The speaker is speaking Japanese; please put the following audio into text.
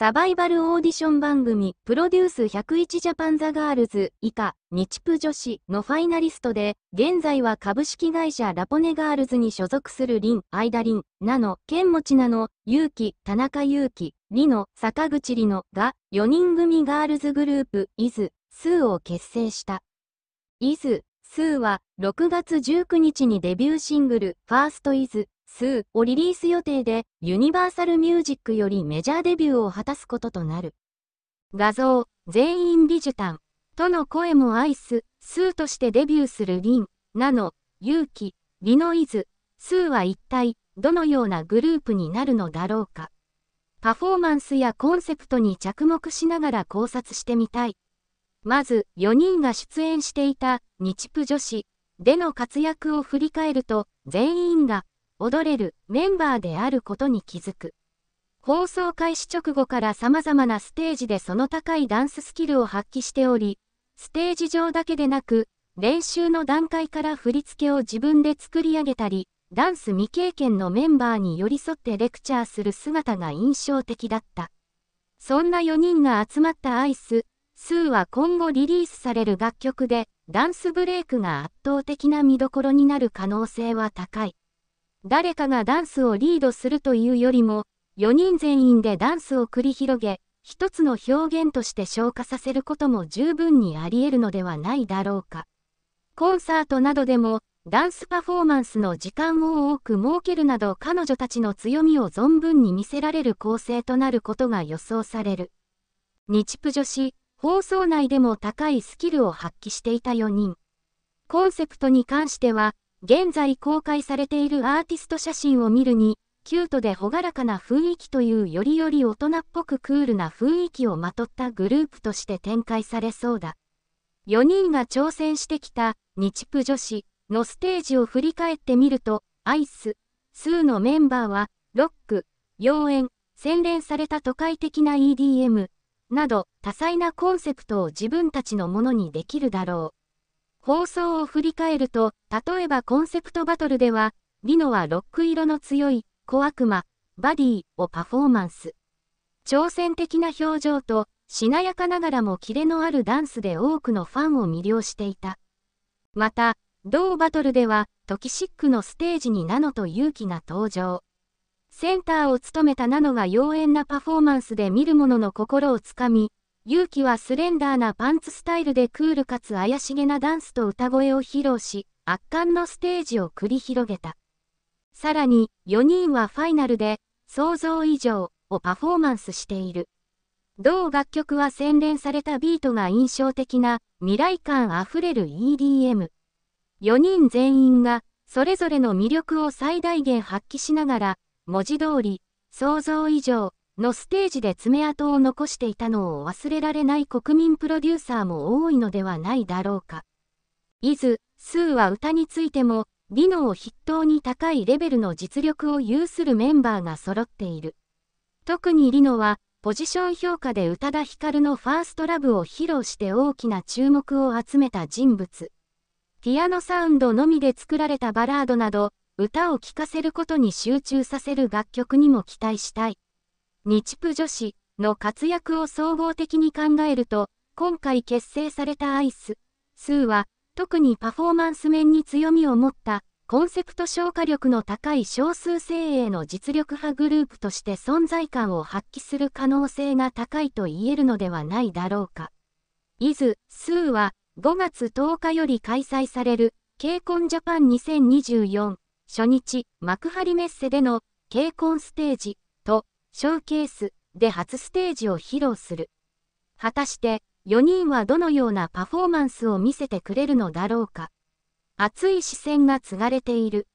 サバイバルオーディション番組、プロデュース101ジャパンザガールズ以下、日プ女子のファイナリストで、現在は株式会社ラポネガールズに所属するリン、アイダリン、ナノ、ケンモチナノ、ユウキ、田中ユウキ、リノ、坂口リノが、4人組ガールズグループ、イズ、スーを結成した。イズ、スーは、6月19日にデビューシングル、ファーストイズ2をリリース予定で、ユニバーサルミュージックよりメジャーデビューを果たすこととなる。画像、全員美術タン、との声もアイス、スーとしてデビューするリン、ナノ、勇気、リノイズ、スーは一体、どのようなグループになるのだろうか。パフォーマンスやコンセプトに着目しながら考察してみたい。まず、4人が出演していた日プ女子での活躍を振り返ると、全員が踊れるメンバーであることに気づく。放送開始直後から様々なステージでその高いダンススキルを発揮しており、ステージ上だけでなく、練習の段階から振り付けを自分で作り上げたり、ダンス未経験のメンバーに寄り添ってレクチャーする姿が印象的だった。そんな4人が集まったアイス、スーは今後リリースされる楽曲で、ダンスブレイクが圧倒的な見どころになる可能性は高い。誰かがダンスをリードするというよりも、4人全員でダンスを繰り広げ、一つの表現として消化させることも十分にあり得るのではないだろうか。コンサートなどでも、ダンスパフォーマンスの時間を多く設けるなど彼女たちの強みを存分に見せられる構成となることが予想される。日プ女子、放送内でも高いスキルを発揮していた4人。コンセプトに関しては、現在公開されているアーティスト写真を見るに、キュートで朗らかな雰囲気というよりより大人っぽくクールな雰囲気をまとったグループとして展開されそうだ。4人が挑戦してきた日プ女子のステージを振り返ってみると、アイス、スーのメンバーは、ロック、妖艶、洗練された都会的な EDM など多彩なコンセプトを自分たちのものにできるだろう。放送を振り返ると、例えばコンセプトバトルでは、リノはロック色の強い、小悪魔、バディをパフォーマンス。挑戦的な表情と、しなやかながらもキレのあるダンスで多くのファンを魅了していた。また、同バトルでは、トキシックのステージにナノと勇気が登場。センターを務めたナノが妖艶なパフォーマンスで見る者の心をつかみ、勇気はスレンダーなパンツスタイルでクールかつ怪しげなダンスと歌声を披露し、圧巻のステージを繰り広げた。さらに、4人はファイナルで、想像以上をパフォーマンスしている。同楽曲は洗練されたビートが印象的な、未来感あふれる EDM。4人全員が、それぞれの魅力を最大限発揮しながら、文字通り、想像以上のステージで爪痕を残していたのを忘れられない国民プロデューサーも多いのではないだろうか。伊豆、スーは歌についても、ディノを筆頭に高いレベルの実力を有するメンバーが揃っている。特にリノは、ポジション評価で宇多田ヒカルのファーストラブを披露して大きな注目を集めた人物。ピアノサウンドのみで作られたバラードなど、歌を聴かせることに集中させる楽曲にも期待したい。日プ女子の活躍を総合的に考えると、今回結成されたアイス、スーは、特にパフォーマンス面に強みを持った、コンセプト消化力の高い少数精鋭の実力派グループとして存在感を発揮する可能性が高いと言えるのではないだろうか。イズ・スーは5月10日より開催される k コンジャパン2024初日幕張メッセでの k コンステージとショーケースで初ステージを披露する。果たして4人はどのようなパフォーマンスを見せてくれるのだろうか。熱い視線が継がれている。